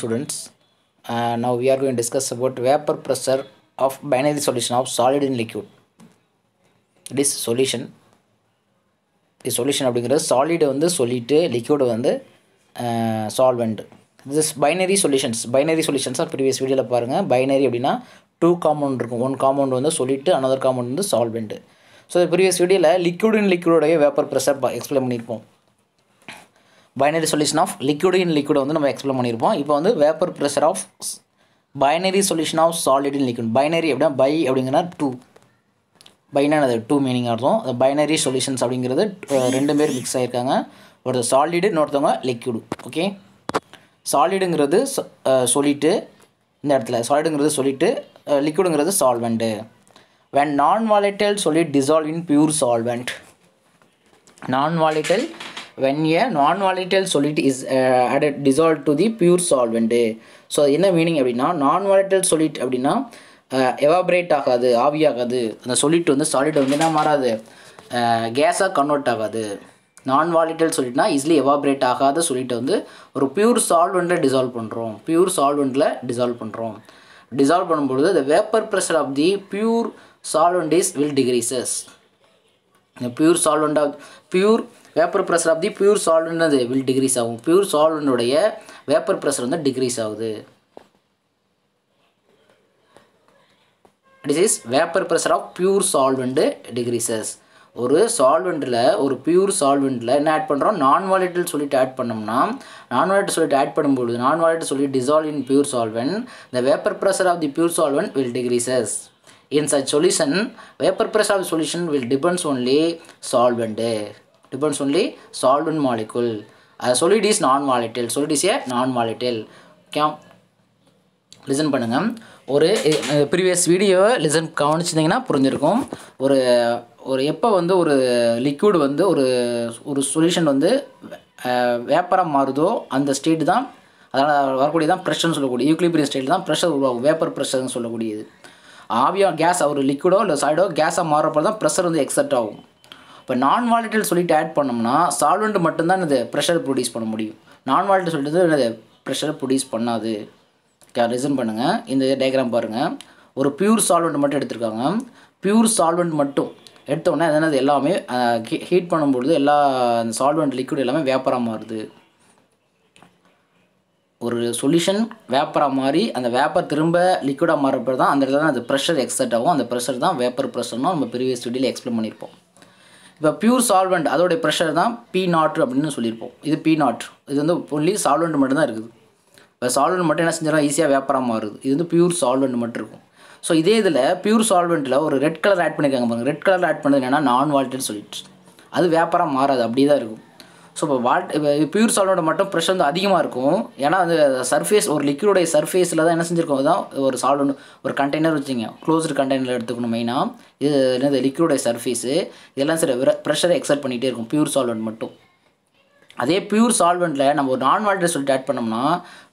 students uh, now we are going to discuss about vapor pressure of binary solution of solid in liquid this solution the solution அப்படிங்கிறது solid வந்து சொல்லிட்டு liquid வந்து solvent this binary solutions binary சொல்யூஷன்ஸாக previous வீடியோவில் பாருங்கள் binary அப்படின்னா two compound இருக்கும் one compound வந்து சொல்லிட்டு அனதர் காம்பவுண்ட் வந்து சால்வெண்ட்டு ஸோ ப்ரீவியஸ் வீடியோவில் லிக்யூட் இன் லிக்யூடோடைய வேப்பர் ப்ரெஷர் எக்ஸ்பிளைன் பண்ணியிருப்போம் binary solution of liquid in லிக்விடை வந்து நம்ம எக்ஸ்பிளைன் பண்ணியிருப்போம் இப்போ வந்து vapour pressure of binary solution of solid in liquid binary அப்படின்னா பை அப்படிங்கிற டூ பைனானது டூ மீனிங் அர்த்தம் பைனரி சொல்யூஷன்ஸ் அப்படிங்கிறது ரெண்டு பேர் மிக்ஸ் ஆகியிருக்காங்க ஒருத்தர் சாலிடு இன்னொருத்தவங்க லிக்விடு ஓகே சாலிடுங்கிறது சொல்லிட்டு இந்த இடத்துல சாலிடுங்கிறது சொல்லிட்டு லிக்விடுங்கிறது சால்வெண்ட்டு வென் நான் வாலிட்டல் சொல்லி dissolve in pure solvent non-volatile when a non-volatile solid is uh, added dissolved to the pure solvent so என்ன மீனிங் அப்படின்னா நான் வாலட்டைல் சொல்லிட் அப்படின்னா எவாபரேட் uh, ஆகாது ஆவியாகாது அந்த சொல்லிட்டு வந்து சாலிட் வந்து என்ன மாறாது கேஸாக uh, கன்வெர்ட் ஆகாது நான் வாலிட்டல் சொல்லிட்டுனா ஈஸிலி எவாபரேட் ஆகாத சொல்லிட்டு வந்து ஒரு பியூர் சால்வெண்ட்டில் டிசால்வ் பண்ணுறோம் பியூர் சால்வெண்ட்டில் டிசால்வ் பண்ணுறோம் டிசால்வ் பண்ணும்பொழுது இந்த vapour pressure of the pure solvent is will decreases இந்த pure solvent of pure vapour pressure of the pure solvent will decrease ஆகும் பியூர் சால்வெண்ட்டுடைய வேப்பர் ப்ரெஷர் வந்து டிகிரீஸ் ஆகுது it is vapour pressure of pure solvent decreases ஒரு சால்வெண்ட்டில் ஒரு pure சால்வெண்ட்டில் என்ன add பண்ணுறோம் நான் வாலிட்டில் சொல்லிட்டு ஆட் பண்ணோம்னா நான் வாலிட்டு சொல்லிட்டு ஆட் பண்ணும்போது நான் வாலிட்டு சொல்லி dissolve in pure solvent the vapour pressure of the pure solvent will decreases in such solution vapour pressure of solution will depends only solvent depends only solvent molecule. A solid is non-volatile. Solid is a non-volatile. கேம் listen பண்ணுங்கள் ஒரு previous வீடியோவை listen கவனிச்சிட்டிங்கன்னா புரிஞ்சிருக்கும் ஒரு ஒரு எப்போ வந்து ஒரு லிக்யூட் வந்து ஒரு ஒரு சொல்யூஷன் வந்து வேப்பராக மாறுதோ அந்த ஸ்டேட் தான் அதனால் வரக்கூடிய தான் ப்ரெஷர்னு சொல்லக்கூடிய யூக்லிபிரியன் ஸ்டேட் தான் ப்ரெஷர் உருவாகும் வேப்பர் ப்ரெஷர்னு சொல்லக்கூடியது ஆவியாக கேஸ் ஒரு லிக்விடோ இல்லை சாய்டோ கேஸாக மாறுறப்போ தான் ப்ரெஷர் வந்து எக்ஸட் ஆகும் இப்போ நான் வாலிட்டல் சொல்லிட்டு ஆட் பண்ணோம்னா சால்வெண்ட் மட்டும்தான் அது ப்ரெஷர் ப்ரொடியூஸ் பண்ண முடியும் நான் வாலிட்டல் சொல்லிட்டு என்னது ப்ரெஷர் ப்ரொடியூஸ் பண்ணாது ரிசன் பண்ணுங்கள் இந்த டயக்ராம் பாருங்கள் ஒரு பியூர் சால்வெண்ட் மட்டும் எடுத்திருக்காங்க பியூர் சால்வெண்ட் மட்டும் எடுத்தோடனே என்னது எல்லாமே ஹீட் பண்ணும்பொழுது எல்லா அந்த சால்வெண்ட் லிக்விட் எல்லாமே வேப்பராக மாறுது ஒரு சொல்யூஷன் வேப்பராக மாறி அந்த வேப்பர் திரும்ப லிக்விடாக மாறப்போ தான் அந்த இடத்துல தான் ப்ரெஷர் எக்ஸட் ஆகும் அந்த ப்ரெஷர் தான் வேப்பர் ப்ரெஷர்னால் நம்ம ப்ரீவியஸ் வீடியோவில் எக்ஸ்பிளைன் பண்ணியிருப்போம் இப்போ பியூர் சால்வெண்ட் அதோடைய ப்ரெஷர் தான் பி நாட் அப்படின்னு சொல்லியிருப்போம் இது பி நாட் இது வந்து ஒன்லி சால்வெண்ட் மட்டும்தான் இருக்குது இப்போ சால்வெண்ட் மட்டும் என்ன செஞ்சாலும் ஈஸியாக வேப்பராக மாறுது இது வந்து பியூர் சால்வெண்ட் மட்டும் இருக்கும் ஸோ இதே இதில் பியூர் சால்வெண்ட்டில் ஒரு ரெட் கலர் ஆட் பண்ணியிருக்காங்க பாருங்கள் ரெட் கலர் ஆட் பண்ணது என்னென்னா நான் வால்ட்டுன்னு சொல்லிட்டு அது வேப்பராக மாறாது அப்படியே தான் இருக்கும் ஸோ இப்போ வாட் இப்போ பியூர் சால்டோட மட்டும் ப்ரெஷர் வந்து அதிகமாக இருக்கும் ஏன்னா அந்த சர்ஃபேஸ் ஒரு லிக்விடோடைய சர்ஃபேஸில் தான் என்ன செஞ்சுருக்கோம் தான் ஒரு ஒன்று ஒரு கண்டெய்னர் வச்சுங்க க்ளோஸ்டு கண்டெய்னர் எடுத்துக்கணும் மெயினாக இது என்னது லிக்விடோடைய சர்ஃபேஸு இதெல்லாம் சில ப்ரெஷரை எக்ஸர்ட் பண்ணிகிட்டே இருக்கும் பியூர் சால்வன் மட்டும் அதே பியூர் சால்வெண்ட்டில் நம்ம ஒரு நான் வாட்டர் சொல்லிட்டு ஆட் பண்ணோம்னா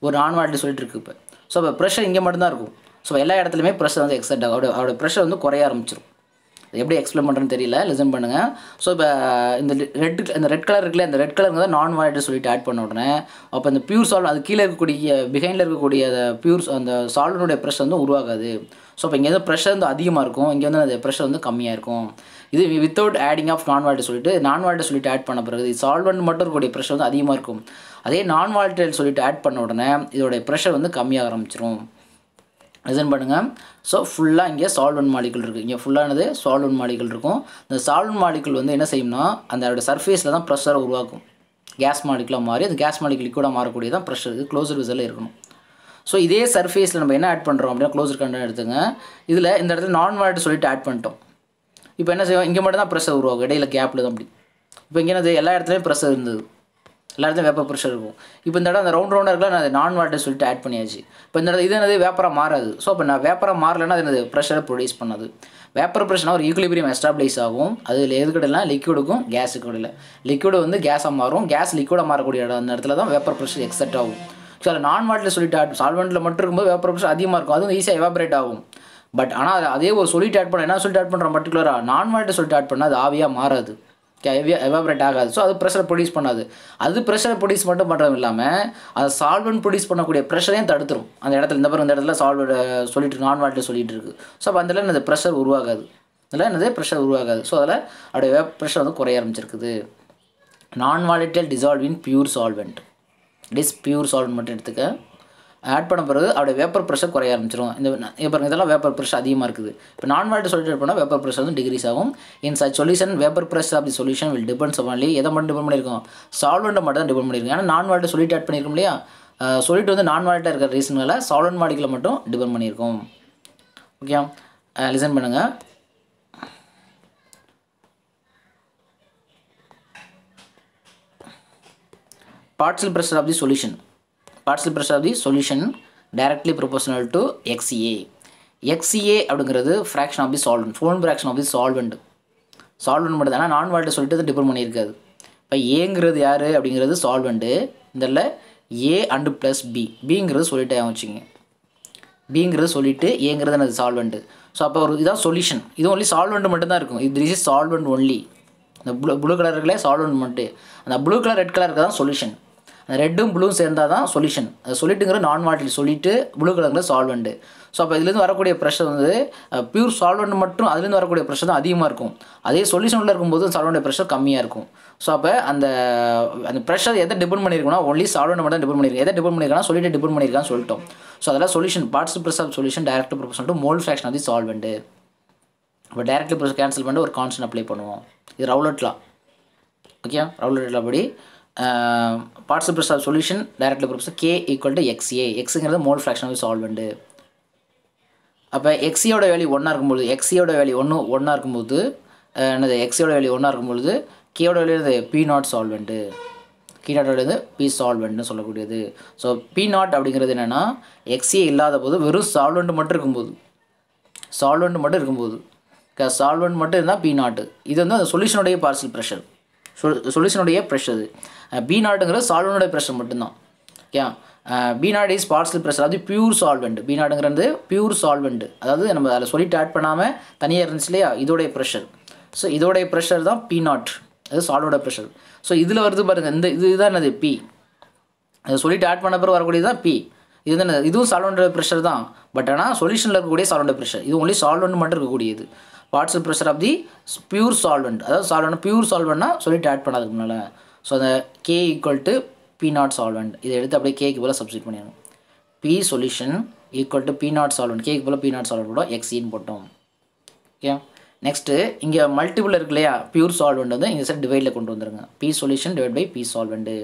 ஒரு நான் வாட்டர் சொல்லிட்டு இருக்குது இப்போ ஸோ இப்போ ப்ரெஷர் இங்கே மட்டும்தான் இருக்கும் ஸோ எல்லா இடத்துலையுமே ப்ரெஷர் வந்து எக்ஸர்ட் ஆகும் அவருடைய ப்ரெஷர் வந்து குறைய ஆரம்பிச்சிடும் எப்படி எக்ஸ்பிளைன் பண்ணுறேன்னு தெரியல லிசன் பண்ணுங்கள் ஸோ இப்போ இந்த ரெட் இந்த ரெட் கலர் இருக்குல்ல இந்த ரெட் கலர் தான் நான் வாய்டு சொல்லிட்டு ஆட் பண்ண உடனே அப்போ இந்த பியூர் சால்வ் அது கீழே இருக்கக்கூடிய பிஹைண்டில் இருக்கக்கூடிய அந்த பியூர் அந்த சால்வனுடைய ப்ரெஷர் வந்து உருவாகாது ஸோ இப்போ இங்கே வந்து ப்ரெஷர் வந்து அதிகமாக இருக்கும் இங்கே வந்து அந்த ப்ரெஷர் வந்து கம்மியாக இருக்கும் இது without adding of non-volatile சொல்லிட்டு நான் வாய்டு சொல்லிட்டு ஆட் பண்ண பிறகு சால்வன் மட்டும் இருக்கக்கூடிய ப்ரெஷர் வந்து அதிகமாக இருக்கும் அதே நான் வாய்டு சொல்லிட்டு ஆட் பண்ண உடனே இதோடைய ப்ரெஷர் வந்து கம்மியாக ஆரம்பிச்சிரும் லிசன் பண்ணுங்கள் ஸோ ஃபுல்லாக இங்கே சால்வன் மாலிகள் இருக்குது இங்கே ஃபுல்லானது சால்வன் மாலிகள் இருக்கும் இந்த சால்வன் மாலிகள் வந்து என்ன செய்யும்னா அந்த அதோடய சர்ஃபேஸில் தான் ப்ரெஷரை உருவாக்கும் கேஸ் மாலிகலாக மாறி அந்த கேஸ் மாலிகள் லிக்விடாக மாறக்கூடிய தான் ப்ரெஷர் இருக்குது க்ளோசர் விசில் இருக்கணும் ஸோ இதே சர்ஃபேஸில் நம்ம என்ன ஆட் பண்ணுறோம் அப்படின்னா க்ளோசர் கண்டன் எடுத்துங்க இதில் இந்த இடத்துல நான் வாய்டு சொல்லிட்டு ஆட் பண்ணிட்டோம் இப்போ என்ன செய்வோம் இங்கே மட்டும் தான் ப்ரெஷர் உருவாகும் இடையில கேப்பில் தான் அப்படி இப்போ இங்கே எல்லா இடத்துலையும் ப்ரெஷர் இருந்தது எல்லாத்தையும் வேப்ப ப்ரெஷர் இருக்கும் இப்போ இந்த இடம் அந்த ரவுண்ட் ரவுண்டாக இருக்கலாம் நான் நான் வாட்டர் சொல்லிட்டு ஆட் பண்ணியாச்சு இப்போ இந்த இடத்துல இது என்னது வேப்பராக மாறாது ஸோ அப்போ நான் வேப்பராக மாறலைன்னா அது என்னது ப்ரெஷரை ப்ரொடியூஸ் பண்ணாது வேப்பர் ப்ரெஷர்னா ஒரு ஈக்குலிபிரியம் எஸ்டாப்ளிஷ் ஆகும் அதில் எதுக்கடலாம் லிக்விடுக்கும் கேஸுக்கு இடையில லிக்விடு வந்து கேஸாக மாறும் கேஸ் லிக்விடாக மாறக்கூடிய இடம் அந்த இடத்துல தான் வேப்பர் ப்ரெஷர் எக்ஸெட் ஆகும் ஸோ அதில் நான் வாட்டில் சொல்லிட்டு ஆட் சால்வெண்ட்டில் மட்டும் இருக்கும்போது வேப்பர் ப்ரெஷர் அதிகமாக இருக்கும் அதுவும் ஈஸியாக எவாபரேட் ஆகும் பட் ஆனால் அதே ஒரு சொல்லிட்டு ஆட் பண்ண என்ன சொல்லிட்டு ஆட் பண்ணுறோம் பர்டிகுலராக நான் வாட்டை சொல்லிட்டு ஆட் பண்ணால் அது ஆவியாக மாறாது எவாபரேட் ஆகாது ஸோ அது ப்ரெஷரை ப்ரொடியூஸ் பண்ணாது அது ப்ரெஷரை ப்ரொடியூஸ் மட்டும் பண்ணுறது இல்லாமல் அது சால்வன் ப்ரொடியூஸ் பண்ணக்கூடிய ப்ரெஷரையும் தடுத்துரும் அந்த இடத்துல இந்த பிறகு இந்த இடத்துல சால்வ் சொல்லிட்டு நான் வாட்டில் சொல்லிட்டு இருக்கு ஸோ அப்போ அந்த அந்த ப்ரெஷர் உருவாகாது அதில் என்னது ப்ரெஷர் உருவாகாது ஸோ அதில் அப்படியே வெப் ப்ரெஷர் வந்து குறைய ஆரம்பிச்சிருக்குது non-volatile dissolve in pure solvent this pure solvent மட்டும் எடுத்துக்க ஆட் பண்ண பிறகு அப்படியே வேப்பர் ப்ரெஷர் குறைய ஆரம்பிச்சிடும் இந்த இப்போ இதெல்லாம் வேப்பர் ப்ரெஷர் அதிகமாக இருக்குது இப்போ நான் வால்ட் சொல்லிட்டு பண்ணால் வேப்பர் ப்ரெஷர் வந்து டிகிரீஸ் ஆகும் in such solution vapour pressure of the solution will depends only எதை மட்டும் டிபெண்ட் பண்ணியிருக்கோம் சால்வெண்ட்டை மட்டும் தான் டிபெண்ட் பண்ணியிருக்கோம் ஏன்னா நான் வால்ட் சொல்லிட்டு ஆட் பண்ணியிருக்கோம் இல்லையா சொல்லிட்டு வந்து நான் வால்ட்டாக இருக்கிற ரீசன்களை சால்வெண்ட் மாடிக்கில் மட்டும் டிபெண்ட் பண்ணியிருக்கோம் ஓகே லிசன் பண்ணுங்கள் பார்ட்ஸில் pressure of the solution partial pressure of the solution directly proportional to XA XA அப்படிங்கிறது ஃப்ராக்ஷன் ஆஃப் தி சால்வெண்ட் ஃபோன் fraction of the solvent solvent மட்டும் தானே நான் வால்ட்டு சொல்லிட்டு டிபெண்ட் பண்ணியிருக்காது இப்போ ஏங்கிறது யார் அப்படிங்கிறது சால்வெண்ட்டு இதில் ஏ அண்டு ப்ளஸ் பி பிங்கிறது சொல்லிட்டே வச்சுங்க பிங்கிறது சொல்லிவிட்டு ஏங்கிறது எனது சால்வெண்ட்டு ஸோ அப்போ ஒரு இதான் சொல்யூஷன் இது ஒன்லி சால்வெண்ட் மட்டும்தான் இருக்கும் இது திஸ் இஸ் சால்வெண்ட் ஒன்லி இந்த ப்ளூ ப்ளூ கலர் இருக்கல சால்வெண்ட் மட்டும் அந்த ப்ளூ கலர் ரெட் கலர் தான் சொல்யூஷன் ரெட்டும் ப்ளூ சேர்ந்தால் தான் சொல்யூஷன் சொல்லிட்டுங்கிற நான் வாட்டில் சொல்லிட்டு ப்ளூ கலரில் சால்வெண்ட்டு ஸோ அப்போ இதுலேருந்து வரக்கூடிய ப்ரெஷர் வந்து பியூர் சால்வெண்ட் மட்டும் அதுலேருந்து வரக்கூடிய ப்ரெஷர் தான் அதிகமாக இருக்கும் அதே சொல்யூஷனில் இருக்கும்போது சால்வெண்ட் ப்ரெஷர் கம்மியாக இருக்கும் ஸோ அப்போ அந்த அந்த ப்ரெஷர் எதை டிபெண்ட் பண்ணியிருக்கோம்னா ஒன்லி சால்வெண்ட் மட்டும் டிபெண்ட் பண்ணியிருக்கு எதை டிபெண்ட் பண்ணியிருக்கானா சொல்லிட்டு டிபெண்ட் பண்ணியிருக்கான்னு சொல்லிட்டோம் ஸோ அதெல்லாம் solution partial pressure solution direct proportional to mole fraction of the solvent இப்போ டேரக்ட் ப்ரெஷர் கேன்சல் பண்ணிட்டு ஒரு கான்ஸ்டன்ட் அப்ளை பண்ணுவோம் இது ரவுலட்லாம் ஓகே ரவுலட்லாம் படி partial of solution directly proportional K equal to XA எக்ஸுங்கிறது மோல் ஃப்ராக்ஷன் ஆஃப் சால்வெண்டு அப்போ எக்ஸியோட வேல்யூ ஒன்றா இருக்கும்போது எக்ஸியோட வேல்யூ ஒன்று ஒன்றா இருக்கும்போது என்னது எக்ஸியோட வேல்யூ ஒன்றா இருக்கும்பொழுது கேயோட வேல்யூ பி நாட் சால்வெண்ட்டு கீநாட்டோடது பி சால்வெண்ட்னு சொல்லக்கூடியது ஸோ பி நாட் அப்படிங்கிறது என்னென்னா எக்ஸியே e இல்லாத போது வெறும் சால்வெண்ட் மட்டும் இருக்கும்போது சால்வெண்ட் மட்டும் இருக்கும்போது சால்வெண்ட் மட்டும் இருந்தால் பி நாட்டு இது வந்து அந்த சொல்யூஷனுடைய பார்சல் ப்ரெஷர் சொல் சொல்யூஷனுடைய ப்ரெஷர் அது பி நாட்டுங்கிறது சால்வனுடைய ப்ரெஷர் மட்டும்தான் okay P naught is partial pressure அது பியூர் சால்வெண்ட் பி நாடுங்கிறது பியூர் சால்வெண்ட் அதாவது நம்ம அதில் சொல்லிட்டு ஆட் பண்ணாமல் தனியாக இருந்துச்சு இல்லையா இதோடைய ப்ரெஷர் ஸோ இதோடைய ப்ரெஷர் தான் பி நாட் அது சால்வோட ப்ரெஷர் ஸோ இதில் வருது பாருங்கள் இந்த இது தான் என்னது பி அதை சொல்லிட்டு ஆட் பண்ண பிறகு வரக்கூடியது தான் பி இது என்ன இதுவும் சால்வெண்ட் ப்ரெஷர் தான் பட் ஆனால் சொல்யூஷனில் இருக்கக்கூடிய சால்வெண்ட் ப்ரெஷர் இது ஒன்லி சால்வண்ட் மட்டும் இருக்கக்கூடியது what's pressure of the pure solvent அதாவது சால்வெண்ட் பியூர் சால்வெண்ட்னா சொல்லிட்டு ஆட் பண்ணாதுக்கு முன்னால் ஸோ அந்த K equal to P naught solvent இதை எடுத்து அப்படியே கேக்கு போல் சப்ஸ்டிட் பண்ணிடணும் P solution equal to P naught solvent கேக்கு போல் பி நாட் சால்வெண்ட் போட எக்ஸின்னு போட்டோம் ஓகே நெக்ஸ்ட்டு இங்கே மல்டிபிள் இருக்கு இல்லையா பியூர் சால்வெண்ட் வந்து இந்த சார் டிவைடில் கொண்டு வந்துருங்க P solution divide by P solvent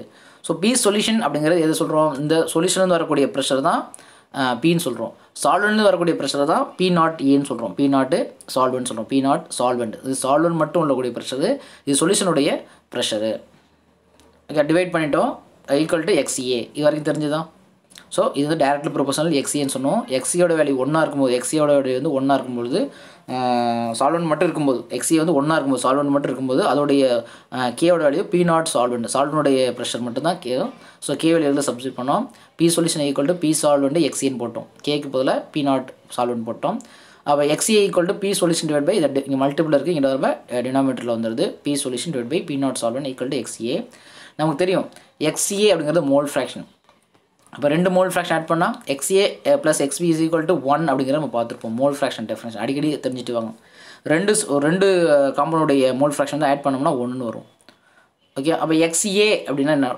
so P solution அப்படிங்கிறது எது சொல்கிறோம் இந்த சொல்யூஷன் வந்து வரக்கூடிய ப்ரெஷர் தான் பின்னு சொல்கிறோம் சால்வெண்ட்லேருந்து வரக்கூடிய ப்ரெஷரை தான் பி நாட் ஏன்னு சொல்கிறோம் பி நாட்டு சால்வெண்ட் சொல்கிறோம் பி நாட் சால்வெண்ட் இது சால்வெண்ட் மட்டும் உள்ளக்கூடிய ப்ரெஷரு இது சொல்யூஷனுடைய ப்ரெஷரு ஓகே டிவைட் பண்ணிட்டோம் ஈக்குவல் டு எக்ஸ்இஏ இது வரைக்கும் தெரிஞ்சுதான் ஸோ இது வந்து டேரக்ட்லி ப்ரொபோஷனல் எக்ஸின்னு சொன்னோம் எக்ஸியோட வேல்யூ ஒன்றா இருக்கும்போது எக்ஸியோட வேல்யூ வந்து ஒன்றா இருக்கும்பொழுது சால்வெண்ட் மட்டும் இருக்கும்போது எக்ஸி வந்து ஒன்றா இருக்கும்போது சால்வெண்ட் மட்டும் இருக்கும்போது அதோடைய கேவோட வேல்யூ பி நாட் சால்வெண்ட் சால்வனுடைய ப்ரெஷர் மட்டும் தான் கே ஸோ கே வேல்யூவில் சப்ஜெக்ட் பண்ணோம் P solution equal to P solvent எக்ஸின்னு போட்டோம் கேக்கு பதில் பி நாட் சால்வெண்ட் போட்டோம் அப்போ எக்ஸி equal to P solution divide by இதை இங்கே மல்டிபிள் இருக்குது இங்கே வரப்ப டினாமீட்டரில் வந்துடுது P solution divide by P naught solvent equal to X A நமக்கு தெரியும் எக்ஸிஏ அப்படிங்கிறது மோல் ஃப்ராக்ஷன் அப்போ ரெண்டு மோல் ஃப்ராக்ஷன் ஆட் பண்ணால் X A plus X B is equal to one அப்படிங்கிற நம்ம பார்த்துருப்போம் மோல் ஃப்ராக்ஷன் டெஃபினேஷன் அடிக்கடி தெரிஞ்சுட்டு வாங்க ரெண்டு ரெண்டு காம்பனோடைய மோல் ஃப்ராக்ஷன் தான் ஆட் பண்ணோம்னா ஒன்று வரும் ஓகே அப்போ எக்ஸ்ஏ அப்படின்னா என்ன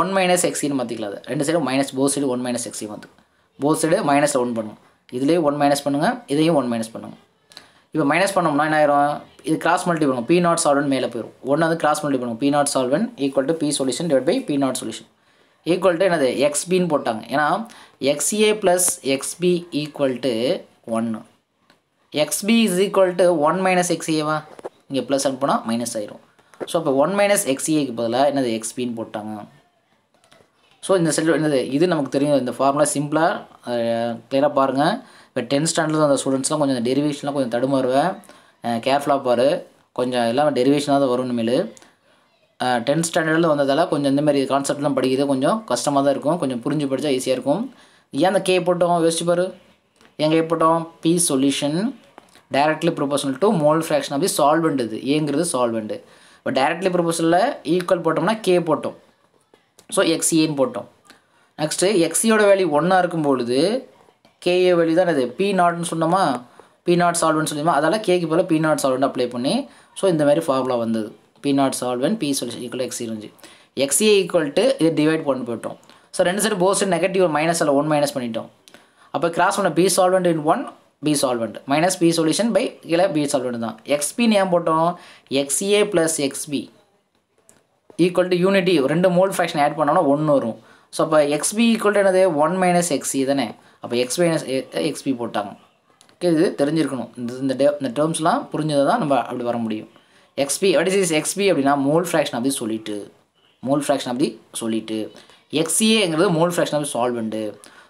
ஒன் மைனஸ் எக்ஸின்னு மாற்றிக்கலாம் அது ரெண்டு சைடும் மைனஸ் போ சைடு ஒன் மைனஸ் எக்ஸி வந்து போ சைடு மைனஸ் ஒன் பண்ணும் இதுலேயும் ஒன் மைனஸ் பண்ணுங்கள் இதையும் ஒன் மைனஸ் பண்ணுங்கள் இப்போ மைனஸ் பண்ணோம்னா என்ன ஆயிரும் இது கிராஸ் மல்டி பண்ணும் பி நாட் சால்வன் மேலே போயிடும் ஒன்று வந்து கிராஸ் மல்டி பண்ணும் P naught solvent equal to P solution divide by P naught solution equal to என்னது எக்ஸ்பின்னு போட்டாங்க ஏன்னா X A plus X B equal to ஒன்று X B is equal to one minus எக்ஸ்ஏவா இங்கே ப்ளஸ் அனுப்புனா மைனஸ் ஆயிரும் ஸோ அப்போ ஒன் மைனஸ் எக்ஸ்ஏக்கு பதிலாக என்னது எக்ஸ்பின்னு போட்டாங்க ஸோ இந்த செல் என்னது இது நமக்கு தெரியும் இந்த ஃபார்முலா சிம்பிளாக கிளியராக பாருங்கள் இப்போ டென்த் ஸ்டாண்டர்ட் அந்த ஸ்டூடெண்ட்ஸ்லாம் கொஞ்சம் டெரிவேஷன்லாம் கொஞ்சம் தடுமாறுவேன் கேர்ஃபுல்லாக பாரு கொஞ்சம் எல்லாம் டெரிவேஷனாக தான் வரும் இனிமேல் டென்த் ஸ்டாண்டர்டில் வந்ததால் கொஞ்சம் இந்த மாதிரி கான்செப்ட்லாம் படிக்கிறது கொஞ்சம் கஷ்டமாக தான் இருக்கும் கொஞ்சம் புரிஞ்சு படித்தா ஈஸியாக இருக்கும் ஏன் அந்த கே போட்டோம் யோசிச்சு பாரு கே போட்டோம் P solution directly proportional to mole fraction அப்படி சால்வெண்ட் இது ஏங்கிறது சால்வெண்ட்டு இப்போ டைரக்ட்லி ப்ரொபோஷனில் ஈக்குவல் போட்டோம்னா கே போட்டோம் ஸோ எக்ஸிஏன்னு e போட்டோம் நெக்ஸ்ட்டு எக்ஸியோட e வேல்யூ ஒன்னாக இருக்கும் பொழுது கேஏ வேல்யூ தான் இது பி நாட்னு சொன்னோமா பி நாட் சால்வன் சொல்லிமா அதால் கேக்கு போல் பி நாட் சால்வெண்ட் அப்ளை பண்ணி ஸோ இந்த மாதிரி ஃபார்முலா வந்தது P naught solvent P solution equal எக்ஸி இருந்துச்சு எக்ஸிஏ ஈக்குவல் டு இதை டிவைட் பண்ணி போயிட்டோம் ஸோ ரெண்டு சைடு போஸ்ட் நெகட்டிவ் மைனஸ் அல்ல ஒன் மைனஸ் பண்ணிட்டோம் அப்போ கிராஸ் பண்ண P solvent in one P solvent minus P solution by இல்லை பி சால்வெண்ட் தான் எக்ஸ்பின்னு ஏன் போட்டோம் X A plus X B equal to unity ரெண்டு மோல் ஃபேக்ஷன் ஆட் பண்ணோன்னா ஒன்று வரும் ஸோ அப்போ எக்ஸ்பி ஈக்குவல் டு என்னது ஒன் மைனஸ் எக்ஸி தானே அப்போ எக்ஸ் மைனஸ் எக்ஸ்பி போட்டாங்க ஓகே இது தெரிஞ்சிருக்கணும் இந்த இந்த டே இந்த டேர்ம்ஸ்லாம் புரிஞ்சது தான் நம்ம அப்படி வர முடியும் X B what is is X B அப்படின்னா மோல் ஃப்ராக்ஷன் அப்படி சொல்லிட்டு மோல் ஃப்ராக்ஷன் அப்படி சொல்லிட்டு எக்ஸிஏங்கிறது மோல் ஃப்ராக்ஷன் அப்படி பண்ணு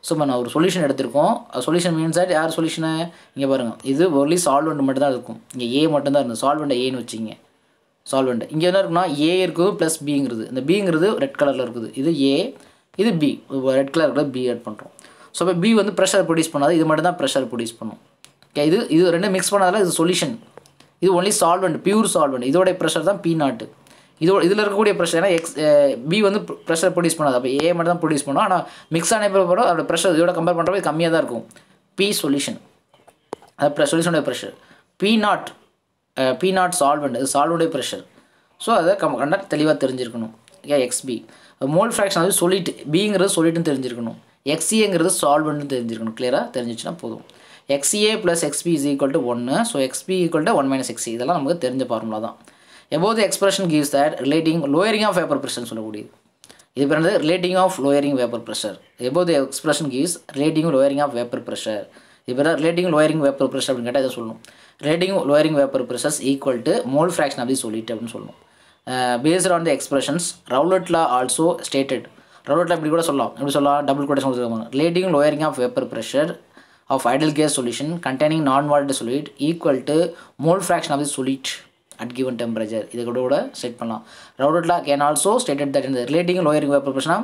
ஸோ இப்போ நான் ஒரு சொல்யூஷன் எடுத்திருக்கோம் சொல்யூஷன் மீன்ஸ் ஆட் யார் சொல்யூஷனை இங்கே பாருங்கள் இது சால்வ் பண்ணு மட்டும் தான் இருக்கும் இங்கே ஏ மட்டும் தான் இருந்தது பண்ண ஏன்னு வச்சிங்க சால்வெண்ட் இங்கே என்ன இருக்குன்னா ஏ இருக்குது ப்ளஸ் பிங்கிறது இந்த பிங்கிறது ரெட் கலரில் இருக்குது இது ஏ இது பி ரெட் கலர் இருக்கிற பி ஆட் பண்ணுறோம் ஸோ இப்போ பி வந்து ப்ரெஷர் ப்ரொடியூஸ் பண்ணாது இது மட்டும் தான் ப்ரெஷர் ப்ரொடியூஸ் பண்ணும் ஓகே இது இது ரெண்டும் மிக்ஸ் பண்ணாதால இது சொல்யூஷன் இது ஒன்லி சால்வெண்ட் பியூர் சால்வெண்ட் இதோடைய ப்ரெஷர் தான் பி நாட்டு இது இதில் இருக்கக்கூடிய ப்ரெஷர் ஏன்னா எக்ஸ் பி வந்து ப்ரெஷர் ப்ரொடியூஸ் பண்ணாது அப்போ ஏ மட்டும் தான் ப்ரொடியூஸ் பண்ணும் ஆனால் மிக்ஸ் ஆன பிறகு அதோட ப்ரெஷர் இதோட கம்பேர் பண்ணுறப்ப கம்மியாக தான் இருக்கும் பி சொல்யூஷன் அதாவது ப்ரெ சொல்யூஷனோட pressure P naught naught solvent அது சால்வெண்டே ப்ரெஷர் ஸோ அதை கம் கண்டா தெளிவாக தெரிஞ்சிருக்கணும் ஓகே எக்ஸ்பி மோல் ஃப்ராக்ஷன் அது சொல்லிட்டு பிங்கிறது சொல்லிட்டு தெரிஞ்சிருக்கணும் எக்ஸிஏங்கிறது e சால்வெண்ட்னு தெரிஞ்சிருக்கணும் கிளியராக தெரிஞ்சிச்சுன்னா போதும் X A plus X B is equal to ஒன்று so X B equal to one minus எக்ஸி இதெல்லாம் நமக்கு தெரிஞ்ச ஃபார்முலா தான் above expression gives that relating lowering of vapour pressure சொல்லக்கூடியது இது பிறந்தது வந்து relating of lowering vapour pressure above expression gives relating lowering of vapour pressure இது பேர் ரிலேட்டிங் லோயரிங் பேப்பர் ப்ரெஷர் அப்படின்னு கேட்டால் இதை சொல்லணும் rating lowering vapour pressures equal to mole fraction uh, of the அப்படின்னு சொல்லணும் based on the expressions Raoult law also stated Raoult law இப்படி கூட சொல்லலாம் இப்படி சொல்லலாம் டபுள் கொட்டேஷன் கொடுத்துருக்காங்க relating lowering of vapour pressure of ideal gas solution containing non volatile solute equal to mole fraction of the solute at given temperature இது கூட கூட set பண்ணலாம் Raoult law can also stated that இந்த relating lowering vapour ப்ரெஷர்னா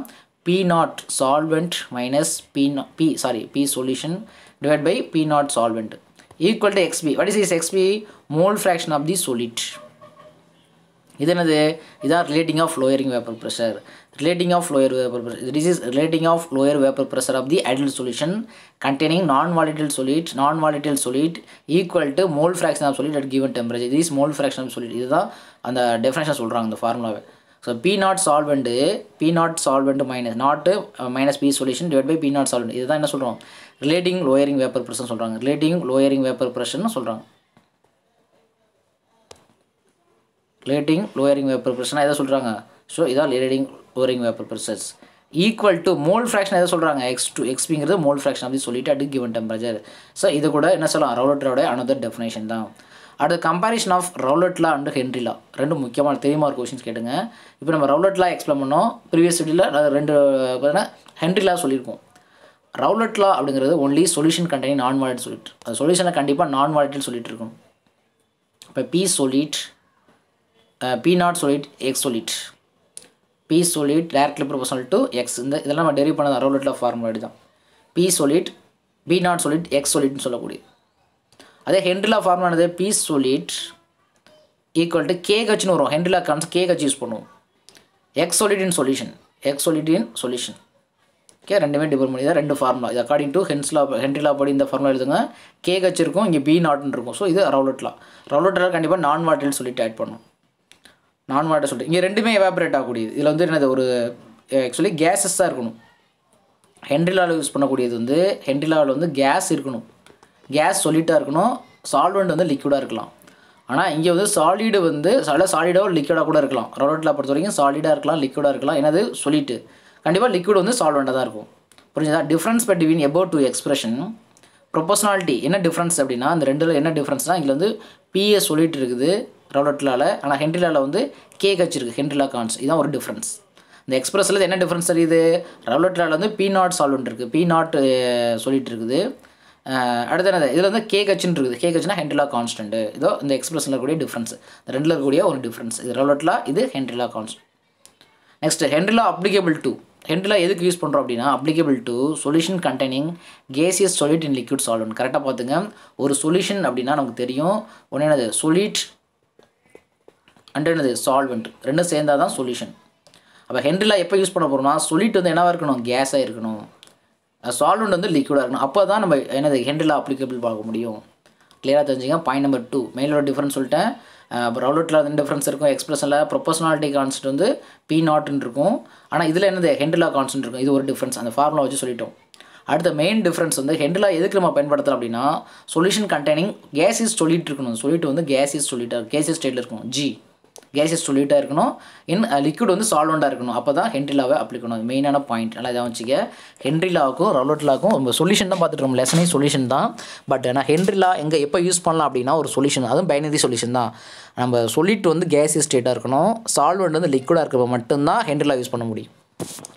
B naught solvent minus P P sorry P solution divide by P naught solvent equal to X B what is is X B mole fraction of the solid இது என்னது இதான் relating of lowering vapour pressure relating of lower vapour pressure this is relating of lower vapour pressure of the ideal solution containing non volatile solute non volatile solute equal to mole fraction of solute at given temperature this mole fraction of solute இதுதான் அந்த definition சொல்கிறாங்க அந்த ஃபார்முலாவை so P naught solvent P naught solvent minus naught minus P solution divide by P naught solvent இதுதான் என்ன சொல்கிறோம் relating lowering vapour ப்ரெஷர்னு சொல்கிறாங்க relating lowering vapour ப்ரெஷர்னு சொல்கிறாங்க ரிலேட்டிங் லோயரிங் வேப்பர் ப்ரெஷர்னா எதை சொல்கிறாங்க ஸோ இதான் relating lowering vapour pressures equal to mole fraction எதை சொல்கிறாங்க எக்ஸ் டூ எக்ஸ்பிங்கிறது மோல் ஃப்ராக்ஷன் அப்படின்னு சொல்லிட்டு அட் கிவன் டெம்பரேச்சர் ஸோ இது கூட என்ன சொல்லலாம் ரவுலட்டரோட அனதர் டெஃபினேஷன் தான் அடுத்து comparison of Raoult law and Henry law ரெண்டு முக்கியமான தெரியுமா ஒரு கொஷின்ஸ் கேட்டுங்க இப்போ நம்ம ரவுலட்லா எக்ஸ்பிளைன் பண்ணோம் ப்ரீவியஸ் வீடியோவில் ரெண்டு பார்த்தீங்கன்னா ஹென்ரிலா சொல்லியிருக்கோம் ரவுலட்லா அப்படிங்கிறது only solution contain non volatile solute அது சொல்யூஷனை கண்டிப்பாக நான் வாலட்டில் சொல்லிட்டு இருக்கணும் இப்போ P solute P naught solute X solute P solute directly proportional to X இந்த இதெல்லாம் நம்ம டெரிவ் பண்ணது ரவுலட்லா ஃபார்முலாடி தான் P solute P naught solute X சொல்லிட்னு சொல்லக்கூடியது அதே ஹென்ட்ரிலா ஃபார்முலானது P solute equal to K கட்சின்னு வரும் ஹென்ட்ரிலா கான்ஸ் கே கட்சி யூஸ் பண்ணுவோம் X solute in solution X solute in solution okay ரெண்டுமே டிபெண்ட் பண்ணி தான் ரெண்டு ஃபார்முலா இது அக்கார்டிங் டு ஹென்ஸ்லா ஹென்ட்ரிலா படி இந்த ஃபார்முலா எழுதுங்க கே ஹெச் இருக்கும் இங்கே பி நாட்னு இருக்கும் ஸோ இது ரவுலட்லா ரவுலட்டில் கண்டிப்பாக நான் வாட்டர்னு சொல்லிட்டு ஆட் பண்ணும் நான் வாட்டர் சொல்லிட்டு இங்கே ரெண்டுமே எவாபரேட் ஆகக்கூடியது இதில் வந்து என்னது ஒரு ஆக்சுவலி கேஸஸ் தான் இருக்கணும் ஹென்ட்ரிலாவில் யூஸ் பண்ணக்கூடியது வந்து ஹென்ரிலாவில் வந்து கேஸ் இருக்கணும் கேஸ் சொல்லிட்டாக இருக்கணும் சால்வெண்ட் வந்து லிக்விடாக இருக்கலாம் ஆனால் இங்கே வந்து சாலிடு வந்து சாலிடாக சாலிடாக லிக்விடாக கூட இருக்கலாம் ரவுலட்டில் பொறுத்த வரைக்கும் சாலிடாக இருக்கலாம் லிக்விடாக இருக்கலாம் என்னது சொல்லிட்டு கண்டிப்பாக லிக்விட் வந்து சால்வெண்ட்டாக தான் இருக்கும் புரிஞ்சுதா difference between above two expression proportionality என்ன டிஃப்ரென்ஸ் அப்படின்னா அந்த ரெண்டில் என்ன டிஃப்ரென்ஸ்னால் இங்கே வந்து பிஏ சொல்லிட்டு இருக்குது ரவுலட்லாவில் ஆனால் ஹென்ட்ரிலாவில் வந்து கே கச்சிருக்கு ஹென்ட்ரிலா கான்ஸ் இதுதான் ஒரு டிஃப்ரென்ஸ் இந்த எக்ஸ்பிரஸில் என்ன டிஃப்ரென்ஸ் தெரியுது ரவுலட்லாவில் வந்து பி நாட் சால்வெண்ட் இருக்குது பி நாட் சொல்லிட்டு இருக்குது அடுத்து என்னது இதில் வந்து கே கச்சின்னு இருக்குது கே கச்சுனா ஹென்ட்ரிலா கான்ஸ்டன்ட் இதோ இந்த எக்ஸ்பிரஸில் இருக்கக்கூடிய டிஃப்ரென்ஸ் இந்த ரெண்டில் இருக்கக்கூடிய ஒரு டிஃப்ரென்ஸ் இது ரவுலட்லா இது Henry law constant next Henry law applicable to ஹெண்டில் எதுக்கு யூஸ் பண்ணுறோம் அப்படின்னா applicable to solution containing gaseous solid in liquid solvent கரெக்டாக பார்த்துங்க ஒரு சொல்யூஷன் அப்படின்னா நமக்கு தெரியும் ஒன்று என்னது சொலிட் அண்ட் என்னது சால்வெண்ட் ரெண்டும் சேர்ந்தால் தான் சொல்யூஷன் அப்போ ஹெண்டிலாக எப்போ யூஸ் பண்ண போகிறோம்னா சொலிட் வந்து என்னவாக இருக்கணும் கேஸாக இருக்கணும் சால்வெண்ட் வந்து லிக்விடாக இருக்கணும் அப்போ தான் நம்ம என்னது ஹெண்டிலாக அப்ளிகபிள் பார்க்க முடியும் கிளியராக தெரிஞ்சுங்க பாயிண்ட் நம்பர் டூ மெயிலோட டிஃப்ரென்ஸ் சொல்லிட்டேன் ரவுலட்டில் அது டிஃப்ரென்ஸ் இருக்கும் எக்ஸ்பிரஷனில் ப்ரொபோஷனாலிட்டி கான்செப்ட் வந்து பி நாட்னு இருக்கும் ஆனால் இதில் என்னது ஹெண்டலா கான்செப்ட் இருக்கும் இது ஒரு டிஃப்ரென்ஸ் அந்த ஃபார்முலா வச்சு சொல்லிட்டோம் அடுத்த மெயின் டிஃப்ரென்ஸ் வந்து ஹெண்டலா எதுக்கு நம்ம பயன்படுத்தலாம் அப்படின்னா சொல்யூஷன் கண்டெய்னிங் இஸ் சொல்லிட்டு இருக்கணும் சொல்லிட்டு வந்து கேஸிஸ் சொல்லிட்டு கேஸிஸ் ஸ்டேட்டில் இருக்கும் ஜி கேசஸ் சொல்லிட்டாக இருக்கணும் இன் லிக்விட் வந்து சால்வெண்ட்டாக இருக்கணும் அப்போ தான் ஹென்ட்ரிலாவை அப்ளை மெயினான பாயிண்ட் நல்லா இதாக வச்சுக்க ஹென்ட்ரிலாவுக்கும் ரலோட்லாவுக்கும் நம்ம சொல்யூஷன் தான் பார்த்துட்டு இருக்கோம் லெசனே சொல்யூஷன் தான் பட் ஆனால் ஹென்ட்ரிலா எங்கே எப்போ யூஸ் பண்ணலாம் அப்படின்னா ஒரு சொல்யூஷன் அதுவும் பைனரி சொல்யூஷன் தான் நம்ம சொல்லிட்டு வந்து கேஸ் ஸ்டேட்டாக இருக்கணும் சால்வெண்ட் வந்து லிக்விடாக இருக்கப்போ மட்டும்தான் ஹென்ட்ரிலா யூஸ் பண்ண முடியும்